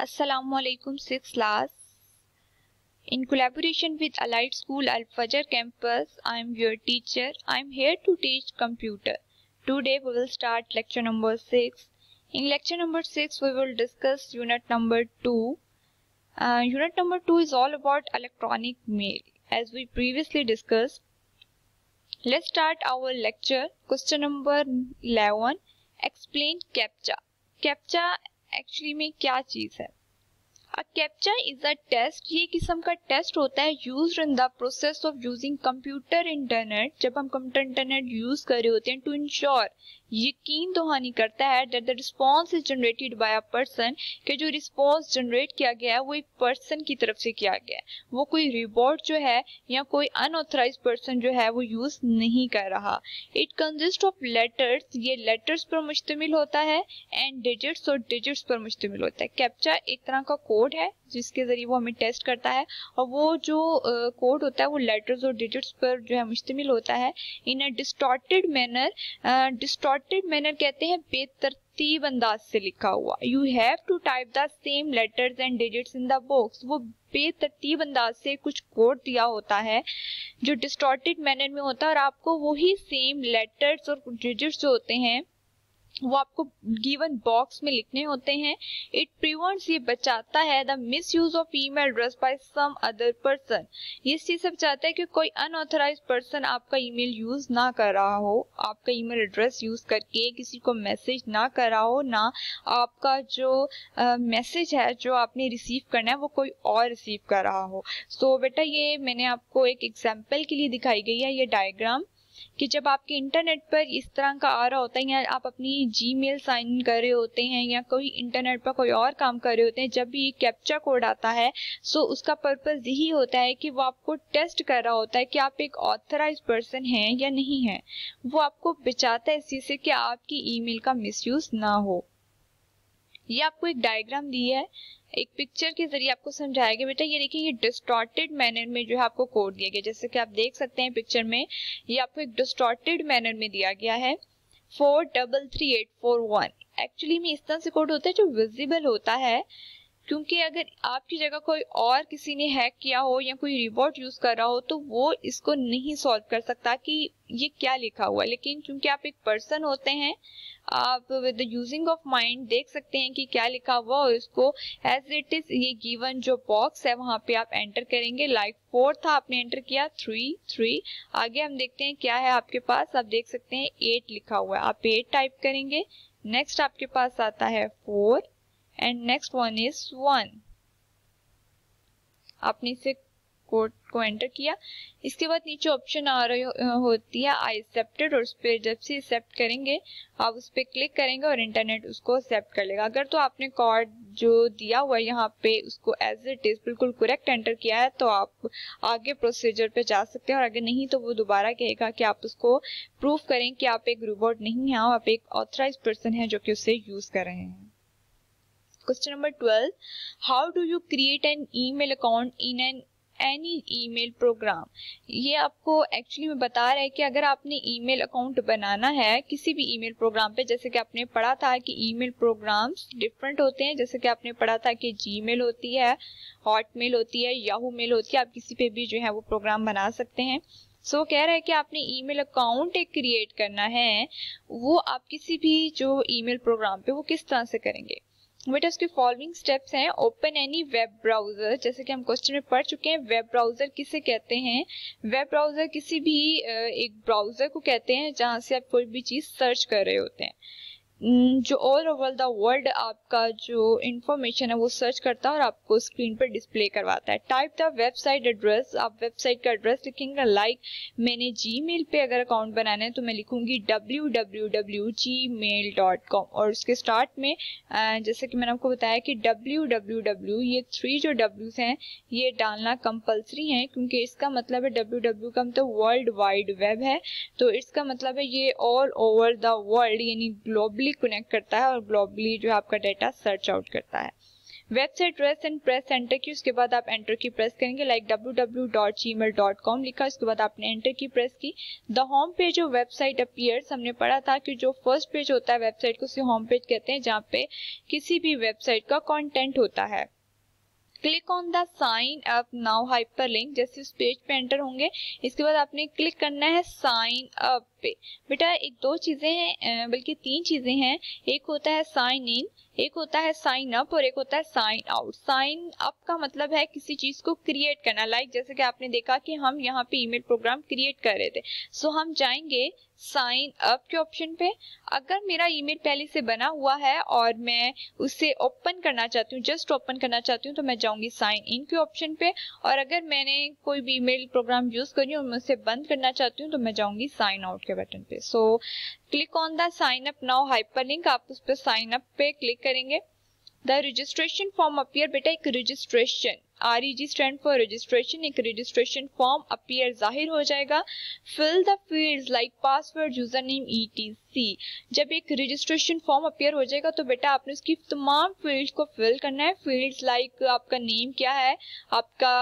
Assalamualaikum Six class. In collaboration with Allied School Al Fajr campus, I am your teacher. I am here to teach computer. Today we will start lecture number 6. In lecture number 6 we will discuss unit number 2. Uh, unit number 2 is all about electronic mail as we previously discussed. Let's start our lecture. Question number 11. Explain CAPTCHA. CAPTCHA actually में क्या चीज़ है a CAPTCHA is a test ये किस्म का test होता है use in the process of using computer internet जब हम कंप्यूटर इंटरनेट यूज कर रहे होते हैं टू इंश्योर यकीन दहानी तो करता है that the response is generated by a person के जो रिस्पॉन्स जनरेट किया गया है वो एक पर्सन की तरफ से किया गया है वो कोई रिबॉट जो है या कोई अनऑथराइज पर्सन जो है वो यूज नहीं कर रहा इट कंजिस्ट ऑफ लेटर्स ये लेटर्स पर मुश्तमिल होता है एंड डिजिट्स और डिजिट्स पर मुश्तमिल होता है कैप्चा एक तरह का कोड है जिसके जरिए वो हमें टेस्ट करता है और वो जो कोड uh, होता है वो लेटर्स और डिजिट्स पर जो है मुश्तमिल होता है in a distorted manner distort distorted manner कहते हैं बेतरतीब अंदाज से लिखा हुआ you have to type the same letters and digits in the box वो बेतरतीब अंदाज से कुछ कोड दिया होता है जो डिस्टॉर्टेड मैनर में होता है और आपको वही सेम लेटर्स और डिजिट्स जो होते हैं वो आपको गिवन बॉक्स में लिखने होते हैं इट प्रिवेंट्स ये बचाता है the misuse of email address by some other person ये इस चीज से बचाता है कि कोई अनऑथराइज पर्सन आपका ईमेल यूज ना कर रहा हो आपका ईमेल एड्रेस यूज करके किसी को मैसेज ना कर रहा हो ना आपका जो मैसेज uh, है जो आपने रिसीव करना है वो कोई और रिसीव कर रहा हो सो so, बेटा ये मैंने आपको एक एग्जाम्पल के लिए दिखाई गई है ये डायग्राम कि जब आपके इंटरनेट पर इस तरह का आ रहा होता है या आप अपनी जी मेल साइन कर रहे होते हैं या कोई इंटरनेट पर कोई और काम कर रहे होते हैं जब भी ये कैप्चा कोड आता है सो उसका पर्पज़ यही होता है कि वो आपको टेस्ट कर रहा होता है कि आप एक ऑथराइज पर्सन हैं या नहीं है वो आपको बचाता है इस चीज़ से कि आपकी ईमेल का मिसयूज़ ना हो ये आपको एक डायग्राम दी है एक पिक्चर के जरिए आपको समझाया गया बेटा ये देखिए ये डिस्टॉर्टेड मैनर में जो है आपको कोड दिया गया जैसे कि आप देख सकते हैं पिक्चर में ये आपको एक डिस्टॉर्टेड मैनर में दिया गया है four double three eight four one actually में इस तरह से कोड होता है जो विजिबल होता है क्योंकि अगर आपकी जगह कोई और किसी ने हैक किया हो या कोई रिबोट यूज कर रहा हो तो वो इसको नहीं सॉल्व कर सकता कि ये क्या लिखा हुआ है लेकिन क्योंकि आप एक पर्सन होते हैं आप विद यूजिंग ऑफ माइंड देख सकते हैं कि क्या लिखा हुआ और इसको एज इट इज ये गिवन जो बॉक्स है वहां पे आप एंटर करेंगे लाइक फोर था आपने एंटर किया थ्री थ्री आगे हम देखते हैं क्या है आपके पास आप देख सकते हैं एट लिखा हुआ है आप एट टाइप करेंगे नेक्स्ट आपके पास आता है four and next one is one आपने इसे कोड को एंटर किया इसके बाद नीचे ऑप्शन आ रही हो, होती है आई एक्सेप्टेड और उस पर जब से एक्सेप्ट करेंगे आप उस पर क्लिक करेंगे और इंटरनेट उसको एक्सेप्ट कर लेगा अगर तो आपने कार्ड जो दिया हुआ है यहाँ पे उसको एज इट इज बिल्कुल करेक्ट एंटर किया है तो आप आगे प्रोसीजर पे जा सकते हैं और अगर नहीं तो वो दोबारा कहेगा कि आप उसको प्रूव करें कि आप एक रोबोट नहीं हैं आप एक ऑथराइज पर्सन है जो कि उसे यूज कर रहे हैं number twelve how do you create an email account in an any email program ये आपको एक्चुअली में बता रहा है कि अगर आपने ईमेल अकाउंट बनाना है किसी भी ईमेल प्रोग्राम पे जैसे कि आपने पढ़ा था कि ईमेल प्रोग्राम्स डिफरेंट होते हैं जैसे कि आपने पढ़ा था कि जीमेल होती है हॉटमेल होती है याहू मेल होती है आप किसी पे भी जो है वो प्रोग्राम बना सकते हैं सो so, कह रहा है कि आपने ईमेल अकाउंट एक क्रिएट करना है वो आप किसी भी जो ईमेल प्रोग्राम पे वो किस तरह से करेंगे बेटा उसके फॉलोइंग स्टेप्स हैं ओपन एनी वेब ब्राउज़र जैसे कि हम क्वेश्चन में पढ़ चुके हैं वेब ब्राउज़र किसे कहते हैं वेब ब्राउज़र किसी भी एक ब्राउज़र को कहते हैं जहां से आप कोई भी चीज़ सर्च कर रहे होते हैं Mm, जो ऑल ओवर द वर्ल्ड आपका जो इंफॉर्मेशन है वो सर्च करता है और आपको स्क्रीन पर डिस्प्ले करवाता है टाइप द वेबसाइट एड्रेस आप वेबसाइट का एड्रेस लिखेंगे लाइक मैंने जी पे अगर अकाउंट बनाना है तो मैं लिखूंगी डब्ल्यू और उसके स्टार्ट में जैसे कि मैंने आपको बताया कि डब्ल्यू ये थ्री जो डब्ल्यूज हैं ये डालना कंपलसरी है क्योंकि इसका मतलब है डब्ल्यू का मतलब वर्ल्ड वाइड वेब है तो इसका मतलब है ये ऑल ओवर द वर्ल्ड यानी ग्लोबली ग्लोबली कनेक्ट करता है और ग्लोबली जो है आपका डाटा सर्च आउट करता है वेबसाइट रेस एंड प्रेस एंटर की उसके बाद आप एंटर की प्रेस करेंगे लाइक www.gmail.com लिखा उसके बाद आपने एंटर की प्रेस की the home page of website appears हमने पढ़ा था कि जो फर्स्ट पेज होता है वेबसाइट को उसे होम पेज कहते हैं जहाँ पे किसी भी वेबसाइट का कॉन्टेंट होता है click on the sign up now hyperlink जैसे उस पेज पे एंटर होंगे इसके बाद आपने क्लिक करना है साइन अप पे बेटा एक दो चीज़ें हैं बल्कि तीन चीज़ें हैं एक होता है साइन इन एक होता है साइन अप और एक होता है साइन आउट साइन अप का मतलब है किसी चीज़ को क्रिएट करना लाइक जैसे कि आपने देखा कि हम यहाँ पे ईमेल प्रोग्राम क्रिएट कर रहे थे सो so, हम जाएंगे साइन अप के ऑप्शन पे अगर मेरा ईमेल पहले से बना हुआ है और मैं उसे ओपन करना चाहती हूँ जस्ट ओपन करना चाहती हूँ तो मैं जाऊँगी साइन इन के ऑप्शन पे और अगर मैंने कोई भी ईमेल प्रोग्राम यूज़ करी और मैं उसे बंद करना चाहती हूँ तो मैं जाऊँगी साइन आउट के बटन पे so click on the sign up now hyperlink आप उस पर साइन अप पे क्लिक करेंगे द रजिस्ट्रेशन फॉर्म अपियर बेटा एक registration R E G stand for registration एक रजिस्ट्रेशन फॉर्म अपियर जाहिर हो जाएगा fill the field like password user name E T C जब एक रजिस्ट्रेशन फॉर्म अपियर हो जाएगा तो बेटा आपने उसकी तमाम फील्ड को फिल करना है फील्ड लाइक like आपका नेम क्या है आपका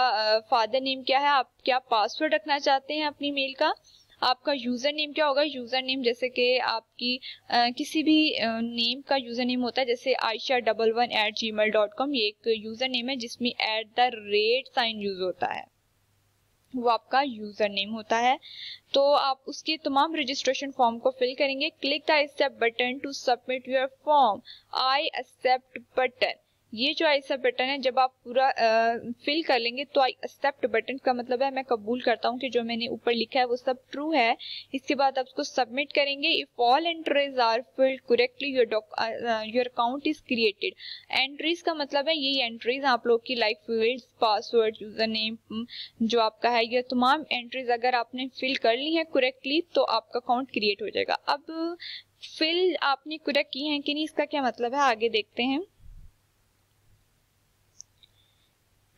फादर uh, नेम क्या है आप क्या पासवर्ड रखना चाहते हैं अपनी मेल का आपका यूज़र नेम क्या होगा यूज़र नेम जैसे कि आपकी आ, किसी भी नेम का यूज़र नेम होता है जैसे Ayesha double one at ji mail dot com ये एक यूज़र नेम है जिसमें at the rate sign use होता है वो आपका यूज़र नेम होता है तो आप उसके तमाम रजिस्ट्रेशन फॉर्म को फिल करेंगे click the accept button to submit your form I accept button ये जो ऐसा बटन है जब आप पूरा फिल कर लेंगे तो आई एक्सेप्ट बटन का मतलब है मैं कबूल करता हूँ कि जो मैंने ऊपर लिखा है वो सब ट्रू है इसके बाद आप उसको सबमिट करेंगे if all entries are filled correctly your your account is created entries का मतलब है यही एंट्रीज आप लोग की like field password user name जो आपका है यह तमाम एंट्रीज अगर आपने फिल कर ली है करेक्टली तो आपका अकाउंट क्रिएट हो जाएगा अब फिल आपने करेक्ट की है कि नहीं इसका क्या मतलब है आगे देखते हैं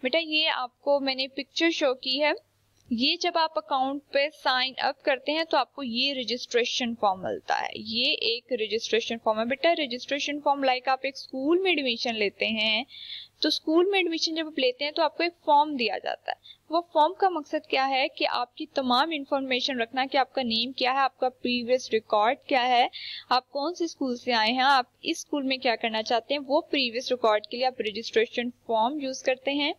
बेटा ये आपको मैंने पिक्चर शो की है ये जब आप अकाउंट पे साइन अप करते हैं तो आपको ये रजिस्ट्रेशन फॉर्म मिलता है ये एक रजिस्ट्रेशन फॉर्म है बेटा रजिस्ट्रेशन फॉर्म लाइक आप एक स्कूल में एडमिशन लेते हैं तो स्कूल में एडमिशन जब आप लेते हैं तो आपको एक फॉर्म दिया जाता है वो फॉर्म का मकसद क्या है कि आपकी तमाम इन्फॉर्मेशन रखना कि आपका नेम क्या है आपका प्रीवियस रिकॉर्ड क्या है आप कौन से स्कूल से आए हैं आप इस स्कूल में क्या करना चाहते हैं वो प्रीवियस रिकॉर्ड के लिए आप रजिस्ट्रेशन फॉर्म यूज करते हैं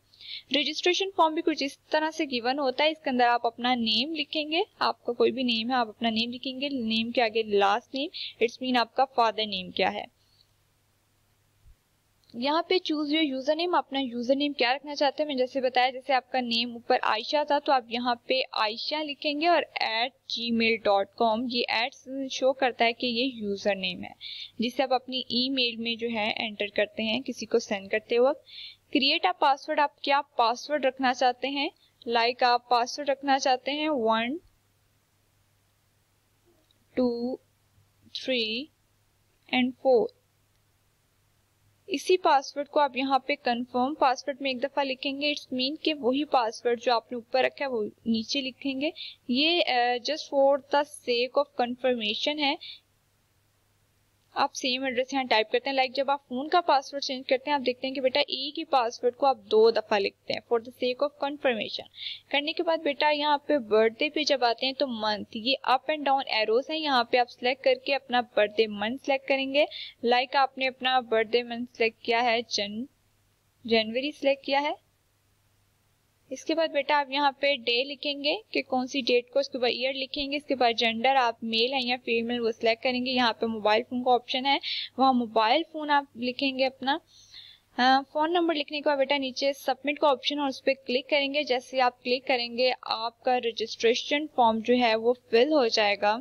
रजिस्ट्रेशन फॉर्म भी कुछ इस तरह से गिवन होता है इसके अंदर आप अपना नेम लिखेंगे आपका कोई भी नेम है आप अपना नेम लिखेंगे नेम के आगे लास्ट नेम इट्स मीन आपका फादर नेम क्या है यहाँ पे चूज योर यूजर नेम अपना यूजर नेम क्या रखना चाहते हैं मैं जैसे बताया जैसे आपका नेम ऊपर आयशा था तो आप यहाँ पे आयशा लिखेंगे और at ji mail dot com ये एट शो करता है कि ये यूजर नेम है जिसे आप अपनी ई मेल में जो है एंटर करते हैं किसी को सेंड करते वक्त क्रिएट अ पासवर्ड आप क्या पासवर्ड रखना चाहते हैं लाइक like आप पासवर्ड रखना चाहते हैं one two three and four इसी पासवर्ड को आप यहाँ पे कंफर्म पासवर्ड में एक दफा लिखेंगे इट्स मीन के वही पासवर्ड जो आपने ऊपर रखा है वो नीचे लिखेंगे ये just for the sake of confirmation है आप सेम एड्रेस यहाँ टाइप करते हैं लाइक जब आप फोन का पासवर्ड चेंज करते हैं आप देखते हैं कि बेटा एक ही पासवर्ड को आप दो दफा लिखते हैं for the sake of confirmation करने के बाद बेटा यहाँ पे बर्थडे पे जब आते हैं तो मंथ ये अप एंड डाउन एरोज है यहाँ पे आप सिलेक्ट करके अपना बर्थडे मंथ सेलेक्ट करेंगे लाइक आपने अपना बर्थडे मंथ सेलेक्ट किया है जन जनवरी सेलेक्ट किया है इसके बाद बेटा आप यहाँ पे डे लिखेंगे कि कौन सी डेट को उसके बाद ईयर लिखेंगे इसके बाद जेंडर आप मेल है या फीमेल वो सिलेक्ट करेंगे यहाँ पे मोबाइल फ़ोन का ऑप्शन है वहाँ मोबाइल फ़ोन आप लिखेंगे अपना फ़ोन नंबर लिखने के बाद बेटा नीचे सबमिट का ऑप्शन है उस पर क्लिक करेंगे जैसे आप क्लिक करेंगे आपका रजिस्ट्रेशन फॉर्म जो है वो फिल हो जाएगा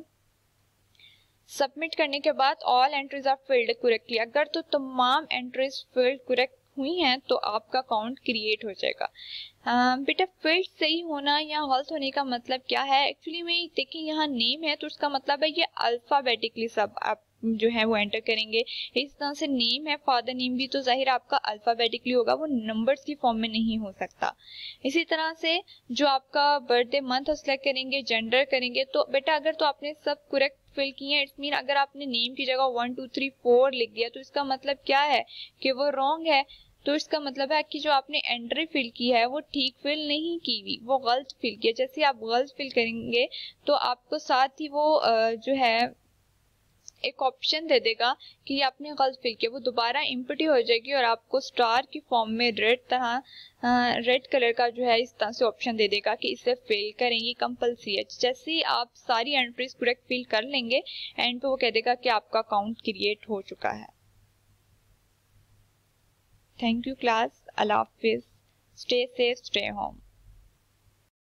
सबमिट करने के बाद all entries of field correctly अगर तो तमाम एंट्रीज फील्ड करेक्ट हुई हैं तो आपका अकाउंट क्रिएट हो जाएगा बेटा फिट सही होना या गलत होने का मतलब क्या है एक्चुअली में देखिए यहाँ नेम है तो उसका मतलब है ये अल्फ़ाबेटिकली सब आप जो है वो एंटर करेंगे इस तरह से नेम है फादर नेम भी तो जाहिर आपका अल्फ़ाबेटिकली होगा वो नंबर्स की फॉर्म में नहीं हो सकता इसी तरह से जो आपका बर्थडे मंथ सेलेक्ट करेंगे जेंडर करेंगे तो बेटा अगर तो आपने सब करेक्ट फिल किए हैं इट्स मीन अगर आपने नेम की जगह वन टू थ्री फोर लिख दिया तो इसका मतलब क्या है कि वो रॉन्ग है तो इसका मतलब है कि जो आपने एंट्री फिल की है वो ठीक फिल नहीं की हुई वो गलत फिल किया जैसे आप गलत फिल करेंगे तो आपको साथ ही वो जो है एक ऑप्शन दे देगा कि आपने गलत फिल किया वो दोबारा इम्पटी हो जाएगी और आपको स्टार की फॉर्म में रेड तरह रेड कलर का जो है इस तरह से ऑप्शन दे देगा कि इसे फिल करें ये है जैसे ही आप सारी एंट्रीज पूरे फिल कर लेंगे एंड पे वो कह देगा कि आपका अकाउंट क्रिएट हो चुका है Thank you class. Allah Hafiz. Stay safe, stay home.